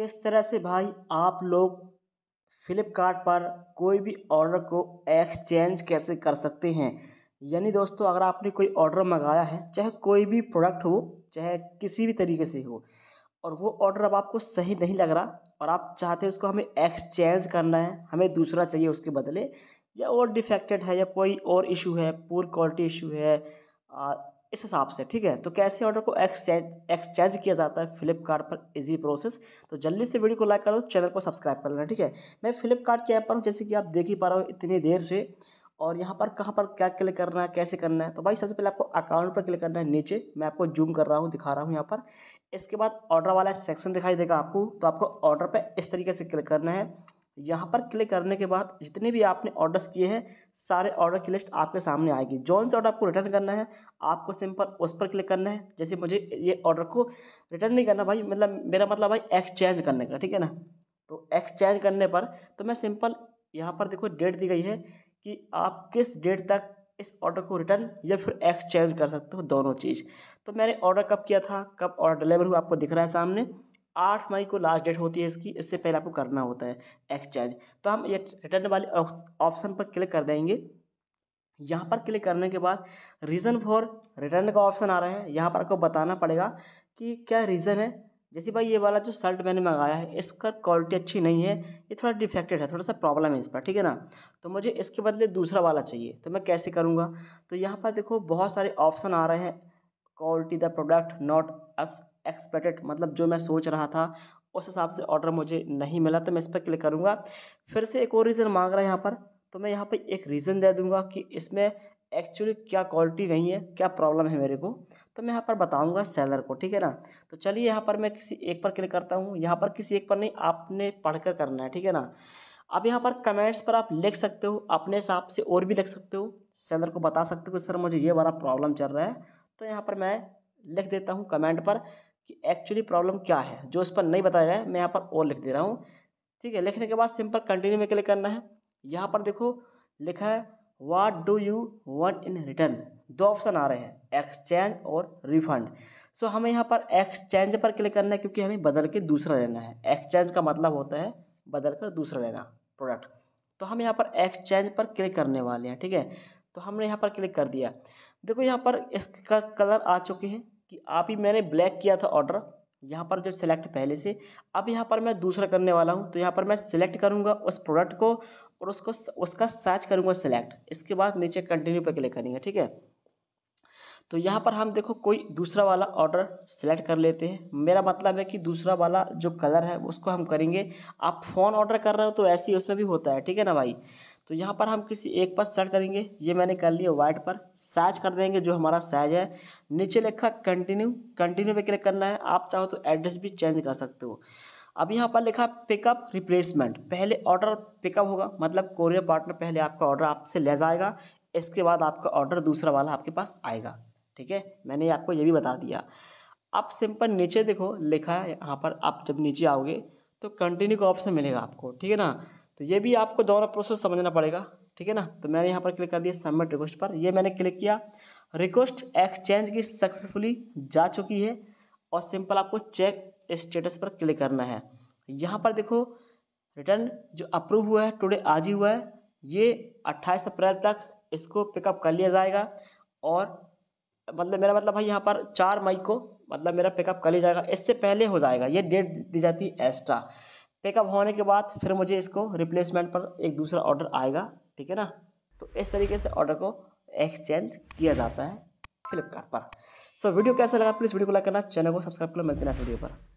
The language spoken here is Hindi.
किस तरह से भाई आप लोग फ्लिपकार्ट पर कोई भी ऑर्डर को एक्सचेंज कैसे कर सकते हैं यानी दोस्तों अगर आपने कोई ऑर्डर मंगाया है चाहे कोई भी प्रोडक्ट हो चाहे किसी भी तरीके से हो और वो ऑर्डर अब आपको सही नहीं लग रहा और आप चाहते हैं उसको हमें एक्सचेंज करना है हमें दूसरा चाहिए उसके बदले या और डिफेक्टेड है या कोई और इशू है पुअर क्वालिटी इशू है इस हिसाब से ठीक है तो कैसे ऑर्डर को एक्सचेंज एक्सचेंज किया जाता है फ्लिपकार्ट पर इजी प्रोसेस तो जल्दी से वीडियो को लाइक कर दो चैनल को सब्सक्राइब कर लेना ठीक है मैं फ्लिपकार्ट के ऐप पर हूँ जैसे कि आप देख ही पा रहे हो इतनी देर से और यहाँ पर कहाँ पर क्या क्लिक करना है कैसे करना है तो भाई सबसे पहले आपको अकाउंट पर क्लिक करना है नीचे मैं आपको जूम कर रहा हूँ दिखा रहा हूँ यहाँ पर इसके बाद ऑर्डर वाला सेक्शन दिखाई देगा आपको तो आपको ऑर्डर पर इस तरीके से क्लिक करना है यहाँ पर क्लिक करने के बाद जितने भी आपने ऑर्डर्स किए हैं सारे ऑर्डर की लिस्ट आपके सामने आएगी जौन से ऑर्डर आपको रिटर्न करना है आपको सिंपल उस पर क्लिक करना है जैसे मुझे ये ऑर्डर को रिटर्न नहीं करना भाई मतलब मेरा मतलब भाई एक्सचेंज करने का ठीक है ना तो एक्सचेंज करने पर तो मैं सिंपल यहाँ पर देखो डेट दी गई है कि आप किस डेट तक इस ऑर्डर को रिटर्न या फिर एक्सचेंज कर सकते हो दोनों चीज़ तो मैंने ऑर्डर कब किया था कब ऑर्डर डिलीवर हुआ आपको दिख रहा है सामने आठ मई को लास्ट डेट होती है इसकी इससे पहले आपको करना होता है एक्सचेंज तो हम ये रिटर्न वाले ऑप्शन पर क्लिक कर देंगे यहाँ पर क्लिक करने के बाद रीज़न फॉर रिटर्न का ऑप्शन आ रहा है यहाँ पर आपको बताना पड़ेगा कि क्या रीज़न है जैसे भाई ये वाला जो शर्ट मैंने मंगाया है इसका क्वालिटी अच्छी नहीं है ये थोड़ा डिफेक्टेड है थोड़ा सा प्रॉब्लम है इस पर ठीक है ना तो मुझे इसके बदले दूसरा वाला चाहिए तो मैं कैसे करूँगा तो यहाँ पर देखो बहुत सारे ऑप्शन आ रहे हैं quality the product not as expected मतलब जो मैं सोच रहा था उस हिसाब से ऑर्डर मुझे नहीं मिला तो मैं इस पर क्लिक करूँगा फिर से एक और रीज़न मांग रहा है यहाँ पर तो मैं यहाँ पर एक रीज़न दे दूँगा कि इसमें एक्चुअली क्या क्वालिटी नहीं है क्या प्रॉब्लम है मेरे को तो मैं यहाँ पर बताऊँगा सेलर को ठीक है ना तो चलिए यहाँ पर मैं किसी एक पर क्लिक करता हूँ यहाँ पर किसी एक पर नहीं आपने पढ़ कर करना है ठीक है ना अब यहाँ पर कमेंट्स पर आप लिख सकते हो अपने हिसाब से और भी लिख सकते हो सेलर को बता सकते हो कि सर मुझे ये वाला प्रॉब्लम चल रहा है तो यहाँ पर मैं लिख देता हूँ कमेंट पर कि एक्चुअली प्रॉब्लम क्या है जो इस पर नहीं बताया जाए मैं यहाँ पर और लिख दे रहा हूँ ठीक है लिखने के बाद सिंपल कंटिन्यू में क्लिक करना है यहाँ पर देखो लिखा है what do you want in return दो ऑप्शन आ रहे हैं एक्सचेंज और रिफंड सो so, हमें यहाँ पर एक्सचेंज पर क्लिक करना है क्योंकि हमें बदल के दूसरा लेना है एक्सचेंज का मतलब होता है बदल कर दूसरा लेना प्रोडक्ट तो हम यहाँ पर एक्सचेंज पर क्लिक करने वाले हैं ठीक है तो हमने यहाँ पर क्लिक कर दिया देखो यहाँ पर इसका कलर आ चुके हैं कि आप ही मैंने ब्लैक किया था ऑर्डर यहाँ पर जो सिलेक्ट पहले से अब यहाँ पर मैं दूसरा करने वाला हूँ तो यहाँ पर मैं सिलेक्ट करूँगा उस प्रोडक्ट को और उसको उसका सर्च करूँगा सिलेक्ट इसके बाद नीचे कंटिन्यू पर क्लिक करेंगे ठीक है तो यहाँ पर हम देखो कोई दूसरा वाला ऑर्डर सेलेक्ट कर लेते हैं मेरा मतलब है कि दूसरा वाला जो कलर है उसको हम करेंगे आप फ़ोन ऑर्डर कर रहे हो तो ऐसे ही उसमें भी होता है ठीक है ना भाई तो यहाँ पर हम किसी एक पर सेलेक्ट करेंगे ये मैंने कर लिया वाइट पर साइज कर देंगे जो हमारा साइज है नीचे लिखा कंटिन्यू कंटिन्यू पर क्लिक करना है आप चाहो तो एड्रेस भी चेंज कर सकते हो अब यहाँ पर लिखा पिकअप रिप्लेसमेंट पहले ऑर्डर पिकअप होगा मतलब कोरियर पार्टनर पहले आपका ऑर्डर आपसे ले जाएगा इसके बाद आपका ऑर्डर दूसरा वाला आपके पास आएगा ठीक है मैंने आपको ये भी बता दिया आप सिंपल नीचे देखो लिखा है यहाँ पर आप जब नीचे आओगे तो कंटिन्यू का ऑप्शन मिलेगा आपको ठीक है ना तो ये भी आपको दोनों प्रोसेस समझना पड़ेगा ठीक है ना तो मैंने यहाँ पर क्लिक कर दिया सबमिट रिक्वेस्ट पर ये मैंने क्लिक किया रिक्वेस्ट एक्सचेंज की सक्सेसफुली जा चुकी है और सिंपल आपको चेक स्टेटस पर क्लिक करना है यहाँ पर देखो रिटर्न जो अप्रूव हुआ है टुडे आज ही हुआ है ये 28 अप्रैल तक इसको पिकअप कर लिया जाएगा और मतलब मेरा मतलब भाई यहाँ पर चार मई को मतलब मेरा पिकअप कर ही जाएगा इससे पहले हो जाएगा ये डेट दी जाती है एक्स्ट्रा पिकअप होने के बाद फिर मुझे इसको रिप्लेसमेंट पर एक दूसरा ऑर्डर आएगा ठीक है ना तो इस तरीके से ऑर्डर को एक्सचेंज किया जाता है फ्लिपकार्ट पर सो so, वीडियो कैसा लगा प्लीज़ वीडियो को लाइक करना चैनल को सब्सक्राइब करना मिलते हैं इस वीडियो पर